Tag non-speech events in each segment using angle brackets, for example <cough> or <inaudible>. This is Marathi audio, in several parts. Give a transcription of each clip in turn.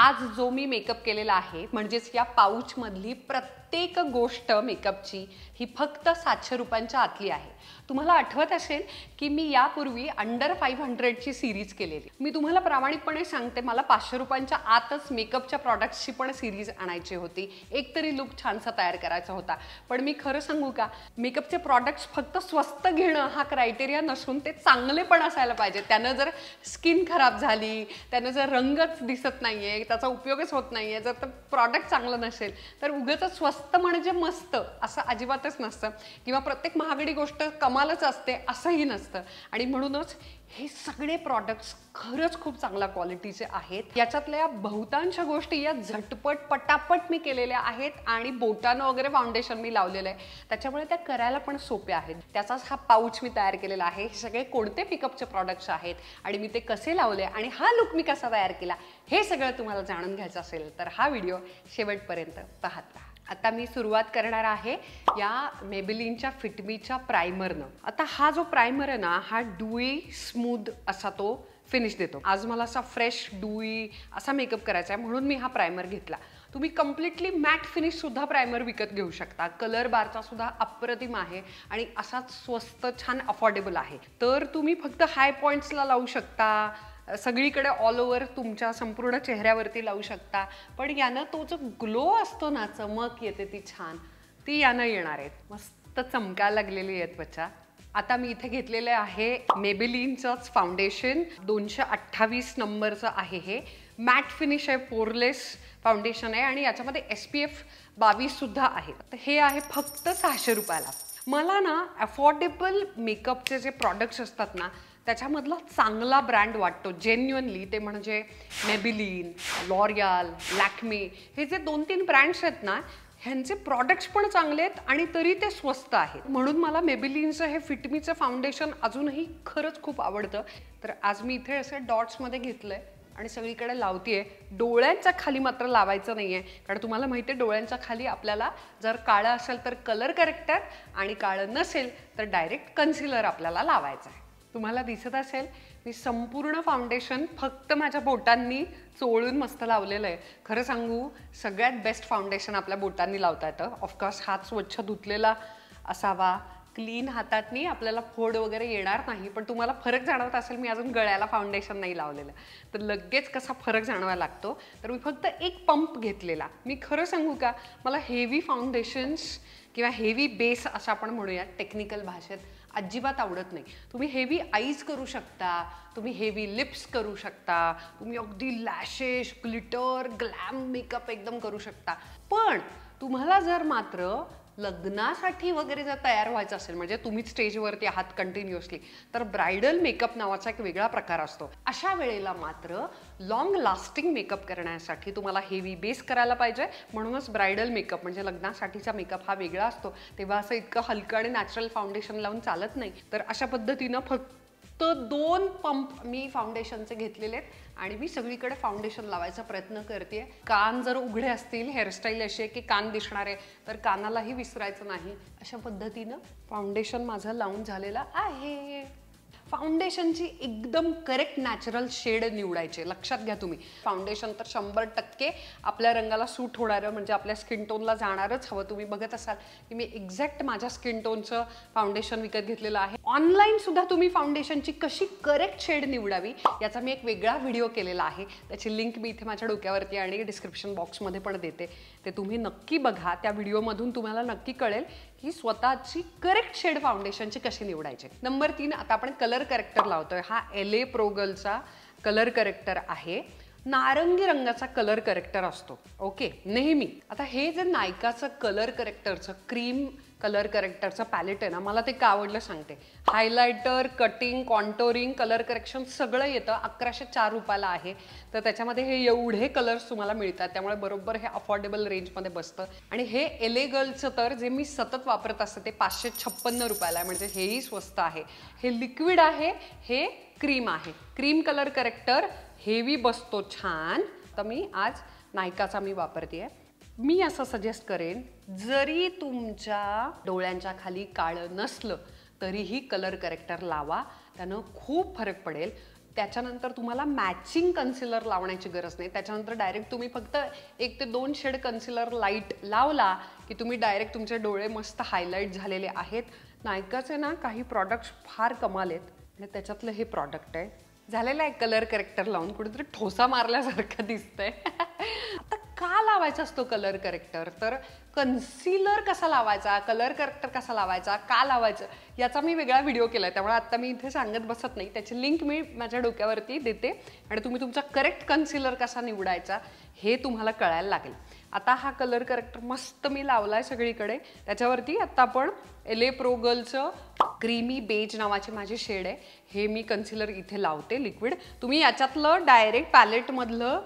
आज जो मी मेकअप केलेला आहे म्हणजेच या पाऊचमधली प्रत्येक प्रत्येक गोष्ट मेकअपची ही फक्त सातशे रुपयांच्या आतली आहे तुम्हाला आठवत असेल की मी यापूर्वी अंडर फाईव्ह हंड्रेडची सिरीज केलेली मी तुम्हाला प्रामाणिकपणे सांगते मला पाचशे रुपयांच्या आतच मेकअपच्या प्रॉडक्ट्सची पण सिरीज आणायची होती एकतरी लुक छानसा तयार करायचा होता पण मी खरं सांगू का मेकअपचे प्रॉडक्ट्स फक्त स्वस्त घेणं हा क्रायटेरिया नसून ते चांगले पण असायला पाहिजे त्यानं जर स्किन खराब झाली त्यानं जर रंगच दिसत नाही आहे त्याचा उपयोगच होत नाही आहे जर तर प्रॉडक्ट चांगलं नसेल तर उगाच स्वस्त मस्त म्हणजे मस्त असं अजिबातच नसतं किंवा प्रत्येक महागडी गोष्ट कमालच असते असंही नसतं आणि म्हणूनच हे सगळे प्रॉडक्ट्स खरंच खूप चांगल्या क्वालिटीचे आहेत याच्यातल्या बहुतांश गोष्टी या झटपट पटापट मी केलेल्या आहेत आणि बोटानं वगैरे फाउंडेशन मी लावलेलं आहे त्याच्यामुळे त्या करायला पण सोप्या आहेत त्याचाच हा पाऊच मी तयार केलेला आहे हे सगळे कोणते पिकअपचे प्रॉडक्ट्स आहेत आणि मी ते कसे लावले आणि हा लुक मी कसा तयार केला हे सगळं तुम्हाला जाणून घ्यायचं असेल तर हा व्हिडिओ शेवटपर्यंत पाहत राहा आता मी सुरुवात करणार आहे या मेबिलिनच्या फिटमीच्या प्रायमरनं आता हा जो प्रायमर आहे ना हा डुई स्मूद असा तो फिनिश देतो आज मला असा फ्रेश डुई असा मेकअप करायचा आहे म्हणून मी हा प्रायमर घेतला तुम्ही कम्प्लिटली मॅट फिनिशसुद्धा प्रायमर विकत घेऊ शकता कलर बारचा सुद्धा अप्रतिम आहे आणि असाच स्वस्त छान अफोर्डेबल आहे तर तुम्ही फक्त हाय पॉईंट्सला लावू शकता सगळीकडे ऑल ओव्हर तुमच्या संपूर्ण चेहऱ्यावरती लावू शकता पण यानं तो जो ग्लो असतो ना चमक येते ती छान ती यानं येणार आहेत मस्त चमकायला लागलेली आहेत त्वचा आता मी इथे घेतलेले आहे मेबेलिनचंच फाउंडेशन दोनशे अठ्ठावीस नंबरचं आहे हे मॅट फिनिश आहे पोरलेस फाउंडेशन आहे आणि याच्यामध्ये एस पी एफ बावीससुद्धा आहे तर हे आहे फक्त सहाशे रुपयाला मला ना अफोर्डेबल मेकअपचे जे प्रॉडक्ट्स असतात ना त्याच्यामधला चांगला ब्रँड वाटतो जेन्युअनली ते म्हणजे मेबिलिन लॉरियल लॅक्मी हे जे दोन तीन ब्रँड्स आहेत ना ह्यांचे प्रॉडक्ट्स पण चांगले आहेत आणि तरी ते स्वस्त आहेत म्हणून मला मेबिलिनचं हे फिटमीचं फाउंडेशन अजूनही खरंच खूप आवडतं तर आज मी इथे असं डॉट्समध्ये घेतलं आहे आणि सगळीकडे लावतीये डोळ्यांच्या खाली मात्र लावायचं नाही आहे कारण तुम्हाला माहिती आहे डोळ्यांच्या खाली आपल्याला जर काळं असेल तर कलर करेक्टर आणि काळं नसेल तर डायरेक्ट कन्सिलर आपल्याला लावायचं आहे तुम्हाला दिसत असेल मी संपूर्ण फाउंडेशन फक्त माझ्या बोटांनी चोळून मस्त लावलेलं आहे खरं सांगू सगळ्यात बेस्ट फाउंडेशन आपल्या बोटांनी लावता येतं ऑफकोर्स हात स्वच्छ धुतलेला असावा क्लीन हातातनी आपल्याला फोड वगैरे येणार नाही पण तुम्हाला फरक जाणवत असेल मी अजून गळ्याला फाउंडेशन नाही लावलेलं तर लगेच कसा फरक जाणवायला लागतो तर मी फक्त एक पंप घेतलेला मी खरं सांगू का मला हेवी फाउंडेशन्स किंवा हेवी बेस असं आपण म्हणूया टेक्निकल भाषेत अजिबात आवडत नाही तुम्ही हेवी आईज करू शकता तुम्ही हेवी लिप्स करू शकता तुम्ही अगदी लॅशेश ग्लिटर ग्लॅम मेकअप एकदम करू शकता पण तुम्हाला जर मात्र लग्नासाठी वगैरे जर तयार व्हायचं असेल म्हणजे तुम्ही स्टेजवरती आहात कंटिन्युअसली तर ब्रायडल मेकअप नावाचा एक वेगळा प्रकार असतो अशा वेळेला मात्र लॉंग लास्टिंग मेकअप करण्यासाठी तुम्हाला हेवी बेस करायला पाहिजे म्हणूनच ब्रायडल मेकअप म्हणजे लग्नासाठीचा मेकअप हा वेगळा असतो तेव्हा असं इतकं हलकं आणि नॅचरल फाउंडेशन लावून चालत नाही तर अशा पद्धतीनं फक्त तर दोन पंप मी फाउंडेशनचे घेतलेले आहेत आणि मी सगळीकडे फाउंडेशन लावायचा प्रयत्न करते कान जर उघडे असतील हेअरस्टाईल असे की कान दिसणारे तर कानालाही विसरायचं नाही अशा पद्धतीनं फाउंडेशन माझं लावून झालेलं आहे फाउंडेशनची एकदम करेक्ट नॅचरल शेड निवडायचे लक्षात घ्या तुम्ही फाउंडेशन तर शंभर टक्के आपल्या रंगाला सूट होणारं म्हणजे आपल्या स्किन टोनला जाणारच हवं तुम्ही बघत असाल की मी एक्झॅक्ट माझ्या स्किन टोनचं फाउंडेशन विकत घेतलेलं आहे ऑनलाईन सुद्धा तुम्ही फाउंडेशनची कशी करेक्ट शेड निवडावी याचा मी एक वेगळा व्हिडिओ केलेला आहे त्याची लिंक मी इथे माझ्या डोक्यावरती आणि डिस्क्रिप्शन बॉक्समध्ये पण देते ते तुम्ही नक्की बघा त्या व्हिडिओमधून तुम्हाला नक्की कळेल की स्वतःची करेक्ट शेड फाउंडेशनची कशी निवडायची नंबर तीन आता आपण कलर करेक्टर लावतोय हा एल ए प्रोगलचा कलर करेक्टर आहे नारंगी रंगाचा कलर करेक्टर असतो ओके नेहमी आता हे जे नायकाचं कलर करेक्टरचं क्रीम कलर करेक्टरचा पॅलेट आहे ना मला ते का आवडलं सांगते highlighter cutting contouring colour correction सगळं येतं अकराशे चार रुपयाला आहे तर त्याच्यामध्ये हे एवढे कलर्स तुम्हाला मिळतात त्यामुळे बरोबर हे अफोर्डेबल रेंजमध्ये बसतं आणि हे एलेगलचं तर जे मी सतत वापरत असतं ते पाचशे छप्पन्न रुपयाला आहे म्हणजे हेही स्वस्त आहे हे लिक्विड आहे हे क्रीम आहे क्रीम कलर करेक्टर हेवी बसतो छान तर मी आज नायकाचा मी वापरते आहे मी असं सजेस्ट करेन जरी तुमच्या डोळ्यांच्या खाली काळं नसलं तरीही कलर करेक्टर लावा त्यानं खूप फरक पडेल त्याच्यानंतर तुम्हाला मॅचिंग कन्सिलर लावण्याची गरज नाही त्याच्यानंतर डायरेक्ट तुम्ही फक्त एक ते दोन शेड कन्सिलर लाईट लावला की तुम्ही डायरेक्ट तुमचे डोळे मस्त हायलाईट झालेले आहेत नायकाचे ना काही प्रॉडक्ट्स फार कमाल आहेत आणि त्याच्यातलं हे प्रॉडक्ट आहे झालेलं आहे कलर करेक्टर लावून कुठेतरी ठोसा मारल्यासारखं दिसतंय का लावायचा असतो कलर करेक्टर तर कन्सिलर कसा लावायचा कलर करेक्टर कसा लावायचा का लावायचं याचा मी वेगळा व्हिडिओ केला आहे त्यामुळे आत्ता मी इथे सांगत बसत नाही त्याची लिंक मी माझ्या डोक्यावरती देते आणि तुम्ही तुमचा करेक्ट कन्सिलर कसा निवडायचा हे तुम्हाला कळायला लागेल आता हा कलर करेक्टर मस्त मी लावला आहे सगळीकडे त्याच्यावरती आत्ता आपण एले प्रो गर्लचं क्रीमी बेज नावाचे माझे शेड आहे हे मी कन्सिलर इथे लावते लिक्विड तुम्ही याच्यातलं डायरेक्ट पॅलेटमधलं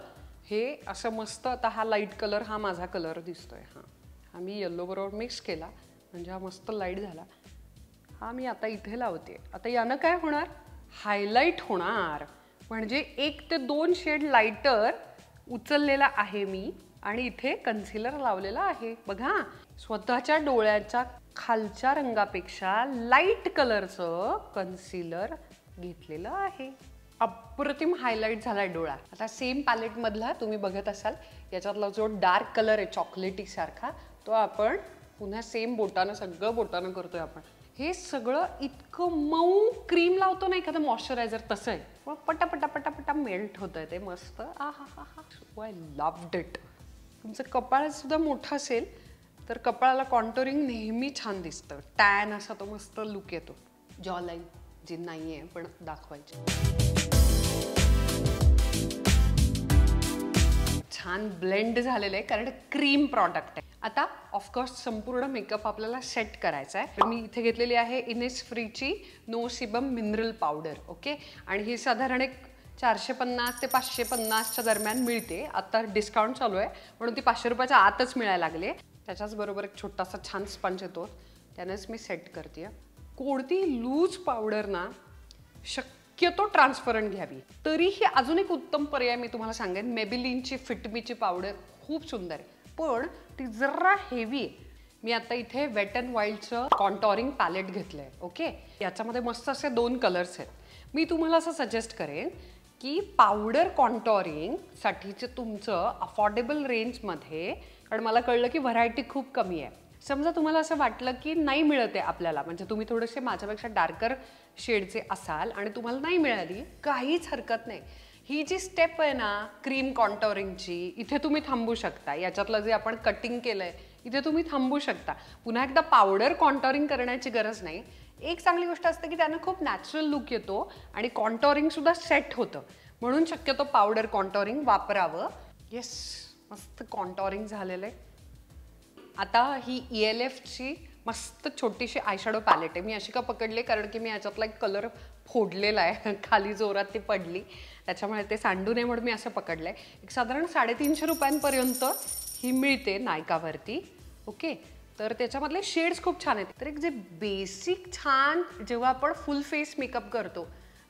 हे असं मस्त आता हा लाईट कलर हा माझा कलर दिसतोय हां हा मी येल्लो बरोबर मिक्स केला म्हणजे हा मस्त लाईट झाला हा मी आता इथे लावते आता यानं काय होणार हायलाईट होणार म्हणजे एक ते दोन शेड लाईटर उचललेला आहे मी आणि इथे कन्सिलर लावलेला आहे बघा स्वतःच्या डोळ्याच्या खालच्या रंगापेक्षा लाईट कलरचं कन्सिलर घेतलेलं आहे अप्रतिम हायलाईट झाला डोळा आता सेम पॅलेटमधला तुम्ही बघत असाल याच्यातला जो डार्क कलर आहे चॉकलेटी सारखा तो आपण पुन्हा सेम बोटानं सगळं बोटानं करतोय आपण हे सगळं इतकं मऊ क्रीम लावतो ना एखादं मॉइश्चरायझर तसं आहे मग पटा पटा मेल्ट होत आहे ते मस्त आ हा हा हा आय लव्ड इट तुमचं कपाळसुद्धा मोठं असेल तर कपाळाला कॉन्टोरिंग नेहमी छान दिसतं टॅन असा तो मस्त लुक येतो जॉलाईन जी नाही आहे पण दाखवायची छान ब्लेंड झालेलं आहे कारण क्रीम प्रॉडक्ट आहे आता ऑफकोर्स संपूर्ण मेकअप आपल्याला सेट करायचा आहे मी इथे घेतलेली आहे इनेस फ्रीची no sebum mineral powder okay आणि ही साधारण एक चारशे पन्नास ते पाचशे पन्नासच्या दरम्यान मिळते आता डिस्काउंट चालू आहे म्हणून ती पाचशे रुपयाच्या आतच मिळायला लागले त्याच्याचबरोबर एक छोटासा छान स्पंज येतो त्यानेच मी सेट करते कोणती लूज पावडर ना शक्यतो ट्रान्सपरंट घ्यावी तरीही अजून एक उत्तम पर्याय मी तुम्हाला सांगेन मेबिलिनची फिटमीची पावडर खूप सुंदर आहे पण ती जरा हेवी आहे मी आता इथे वेट अँड वाईल्डचं कॉन्टॉरिंग पॅलेट घेतलं आहे ओके याच्यामध्ये मस्त असे दोन कलर्स आहेत मी तुम्हाला असं सजेस्ट करेन की पावडर कॉन्टॉरिंगसाठीचं तुमचं अफोर्डेबल रेंजमध्ये कारण मला कळलं की व्हरायटी खूप कमी आहे समजा तुम्हाला असं वाटलं की नाही मिळते आपल्याला म्हणजे तुम्ही थोडेसे माझ्यापेक्षा डार्कर शेडचे असाल आणि तुम्हाला नाही मिळाली काहीच हरकत नाही ही जी स्टेप आहे ना क्रीम कॉन्टॉरिंगची इथे तुम्ही थांबू शकता याच्यातलं जे आपण कटिंग केलं आहे इथे तुम्ही थांबू शकता पुन्हा एकदा पावडर कॉन्टॉरिंग करण्याची गरज नाही एक चांगली गोष्ट असते की त्यानं खूप नॅचरल लुक येतो आणि कॉन्टॉरिंगसुद्धा सेट होतं म्हणून शक्यतो पावडर कॉन्टॉरिंग वापरावं येस मस्त कॉन्टॉरिंग झालेलं आहे आता ही ई e एल एफची मस्त छोटीशी आयशॅडो पॅलेट आहे मी अशी का पकडली कारण की मी याच्यातला एक कलर फोडलेला आहे <laughs> खाली जोरात ती पडली त्याच्यामुळे ते सांडू नये म्हणून मी असं पकडलं आहे एक साधारण साडेतीनशे रुपयांपर्यंत ही मिळते नायकावरती ओके तर त्याच्यामधले शेड्स खूप छान आहेत तर एक जे बेसिक छान जेव्हा आपण फुल फेस मेकअप करतो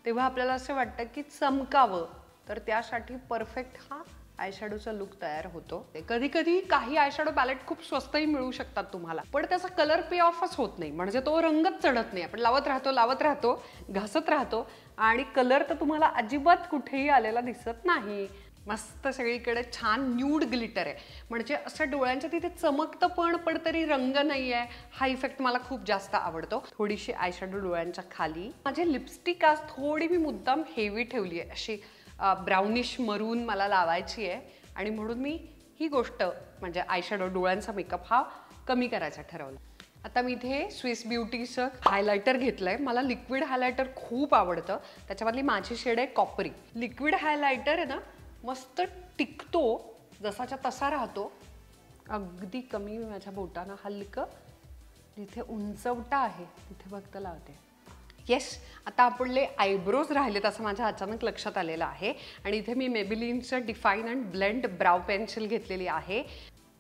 तेव्हा आपल्याला असं वाटतं की चमकावं तर त्यासाठी परफेक्ट हा आयशॅडोचा लुक तयार होतो कधी कधी काही आयशॅडो पॅलेट खूप स्वस्तही मिळू शकतात तुम्हाला पण त्याचा कलर पे ऑफच होत नाही म्हणजे तो रंगच चढत नाही आपण लावत राहतो लावत राहतो घासत राहतो आणि कलर तर तुम्हाला अजिबात कुठेही आलेला दिसत नाही मस्त सगळीकडे छान न्यूड ग्लिटर आहे म्हणजे असं डोळ्यांच्या तिथे चमकतं पण पण तरी रंग नाही आहे हा इफेक्ट मला खूप जास्त आवडतो थोडीशी आयशॅडो डोळ्यांच्या खाली माझी लिपस्टिक आज थोडी मी मुद्दाम हेवी ठेवली आहे अशी ब्राउनिश मरून मला लावायची आहे आणि म्हणून मी ही गोष्ट म्हणजे आयशॅडो डोळ्यांचा मेकअप हा कमी करायचा ठरवलं आता मी इथे स्विस ब्युटीचं हायलायटर घेतलं आहे मला लिक्विड हायलायटर खूप आवडतं त्याच्यामधली माझी शेड आहे कॉपरी लिक्विड हायलायटर आहे ना मस्त टिकतो जसाच्या तसा राहतो अगदी कमी माझ्या बोटानं हलकं जिथे उंचवटा आहे तिथे फक्त लावते येस आता आपले आयब्रोज राहिलेत असं माझ्या अचानक लक्षात आलेलं आहे आणि इथे मी मेबिलिनचं define and blend brow pencil घेतलेली आहे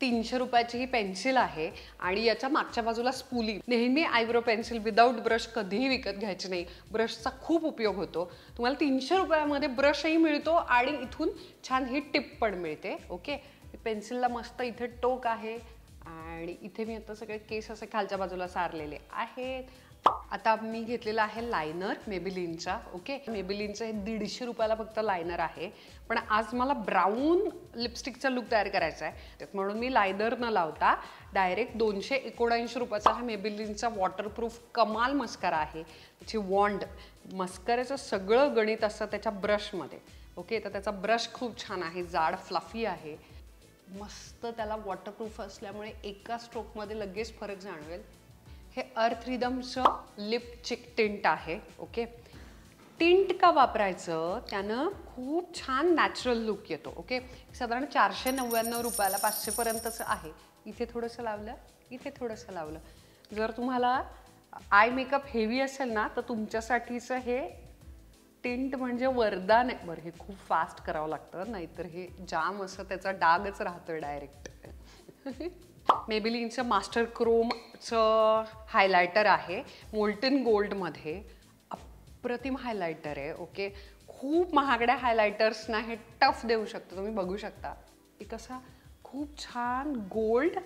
तीनशे रुपयाची ही पेन्सिल आहे आणि याच्या मागच्या बाजूला स्पूली नेहमी आयब्रो पेन्सिल विदाऊट ब्रश कधीही विकत घ्यायची नाही ब्रशचा खूप उपयोग होतो तुम्हाला तीनशे रुपयामध्ये ब्रशही मिळतो आणि इथून छान ही टिप पण मिळते ओके पेन्सिलला मस्त इथे टोक आहे आणि इथे मी आता सगळे केस असे खालच्या बाजूला सारलेले आहेत आता मी घेतलेला आहे लायनर मेबिलिनचा ओके मेबिलिनचं हे दीडशे रुपयाला फक्त लायनर आहे पण आज मला ब्राऊन लिपस्टिकचा लुक तयार करायचा आहे म्हणून मी लायनर न लावता डायरेक्ट दोनशे एकोणऐंशी रुपयाचा हा मेबिलिनचा वॉटरप्रूफ कमाल मस्करा आहे त्याची वॉन्ड मस्कऱ्याचं सगळं गणित असतं त्याच्या ब्रशमध्ये ओके तर त्याचा ब्रश खूप छान आहे जाड फ्लफी आहे मस्त त्याला वॉटरप्रूफ असल्यामुळे एका स्ट्रोकमध्ये लगेच फरक जाणवेल हे अर्थ रिदमचं लिपचिक टिंट आहे ओके टिंट का वापरायचं त्यानं खूप छान नॅचरल लुक येतो ओके साधारण चारशे नव्याण्णव रुपयाला पाचशेपर्यंतचं आहे इथे थोडंसं लावलं इथे थोडंसं लावलं जर तुम्हाला आय मेकअप हेवी असेल ना तर तुमच्यासाठीचं हे टिंट म्हणजे वरदान आहे बरं हे खूप फास्ट करावं लागतं नाहीतर हे जाम असं त्याचा डागच राहतं डायरेक्ट <laughs> मेबिलिनचं मास्टर क्रोमचं हायलायटर आहे मोल्टन गोल्डमध्ये अप्रतिम हायलायटर आहे ओके खूप महागड्या हायलायटर्सना हे टफ देऊ शकतो तुम्ही बघू शकता एक असा खूप छान गोल्ड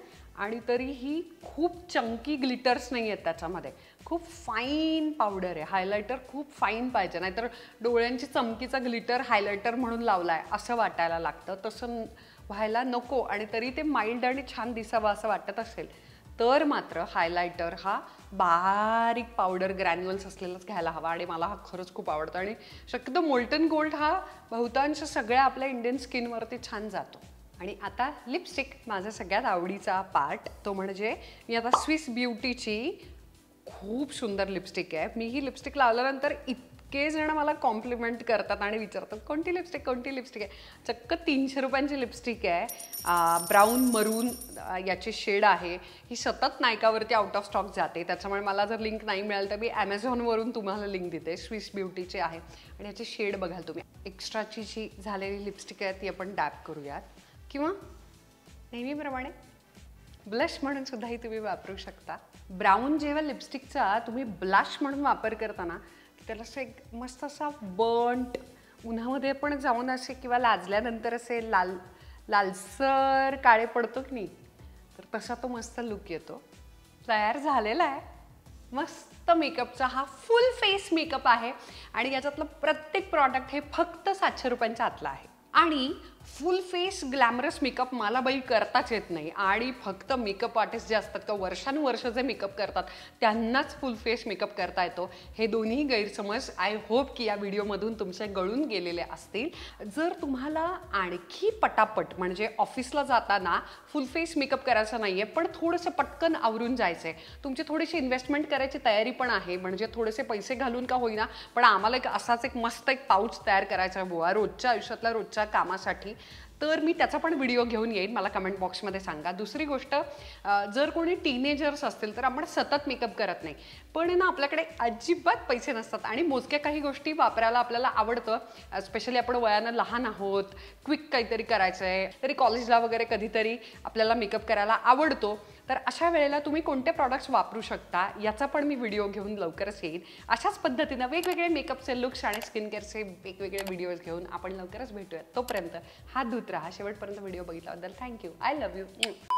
आणि तरीही खूप चंकी ग्लिटर्स नाही आहेत त्याच्यामध्ये खूप फाईन पावडर आहे हायलायटर खूप फाईन पाहिजे नाहीतर डोळ्यांची चमकीचा ग्लिटर हायलायटर म्हणून लावला आहे असं वाटायला लागतं तसं व्हायला नको आणि तरी ते माइल्ड आणि छान दिसावं असं वाटत असेल तर मात्र हायलायटर हा बारीक पावडर ग्रॅन्युअल्स असलेलाच घ्यायला हवा आणि मला हा खरंच खूप आवडतो आणि शक्यतो मोल्टन गोल्ड हा बहुतांश सगळ्या आपल्या इंडियन स्किनवरती छान जातो आणि आता लिपस्टिक माझा सगळ्यात आवडीचा पार्ट तो म्हणजे मी आता स्विस ब्युटीची खूप सुंदर लिपस्टिक आहे मी ही लिपस्टिक लावल्यानंतर इत केसजणं जण मला कॉम्प्लिमेंट करतात आणि विचारतात कोणती लिपस्टिक कोणती लिपस्टिक आहे चक्क तीनशे रुपयांची लिपस्टिक आहे ब्राऊन मरून याची शेड आहे ही सतत नायकावरती आउट ऑफ स्टॉक जाते त्याच्यामुळे मला जर लिंक नाही मिळालं तर मी ॲमेझॉनवरून तुम्हाला लिंक देते स्विस ब्युटीचे आहे आणि याची शेड बघाल तुम्ही एक्स्ट्राची जी झालेली लिपस्टिक आहे ती आपण डॅप करूयात किंवा नेहमीप्रमाणे ब्लश म्हणून सुद्धाही तुम्ही वापरू शकता ब्राऊन जेव्हा लिपस्टिकचा तुम्ही ब्लश म्हणून वापर करताना त्याला असं एक मस्त असा बंट उन्हामध्ये पण जाऊन असे किंवा लाजल्यानंतर असे लाल लालसर काळे पडतो की नाही तर तसा तो मस्त लुक येतो तयार झालेला आहे मस्त मेकअपचा हा फुल फेस मेकअप आहे आणि याच्यातलं प्रत्येक प्रॉडक्ट हे फक्त सातशे रुपयांच्या आतलं आहे आणि फुल फेस ग्लॅमरस मेकअप मला बाई करताच येत नाही आणि फक्त मेकअप आर्टिस्ट जे असतात किंवा वर्षानुवर्ष जे मेकअप करतात त्यांनाच फुल फेस मेकअप करता येतो हे दोन्ही गैरसमज आय होप की या व्हिडिओमधून तुमचे गळून गेलेले असतील जर तुम्हाला आणखी पटापट म्हणजे ऑफिसला जाताना फुल फेस मेकअप करायचा नाही आहे पण थोडंसं पटकन आवरून जायचं आहे तुमची थोडीशी इन्व्हेस्टमेंट करायची तयारी पण आहे म्हणजे थोडेसे पैसे घालून का होईना पण आम्हाला एक असाच एक मस्त एक पाऊच तयार करायचा आहे बुवा रोजच्या आयुष्यातल्या रोजच्या कामासाठी तर मी त्याचा पण व्हिडिओ घेऊन येईन मला कमेंट बॉक्समध्ये सांगा दुसरी गोष्ट जर कोणी टीनेजर्स असतील तर आपण सतत मेकअप करत नाही पण ना आपल्याकडे अजिबात पैसे नसतात आणि मोजक्या काही गोष्टी वापरायला आपल्याला आवडतं स्पेशली आपण वयानं लहान आहोत क्विक काहीतरी करायचं आहे तरी कॉलेजला वगैरे कधीतरी आपल्याला मेकअप करायला आवडतो तर अशा वेळेला तुम्ही कोणते प्रॉडक्ट्स वापरू शकता याचा पण मी व्हिडिओ घेऊन लवकरच येईन अशाच पद्धतीनं वेगवेगळे मेकअपचे लुक्स आणि स्किन केअरचे वेगवेगळे व्हिडिओज घेऊन आपण लवकरच भेटूयात तोपर्यंत हा धूत राहा शेवटपर्यंत व्हिडिओ बघितल्याबद्दल थँक्यू आय लव्ह यू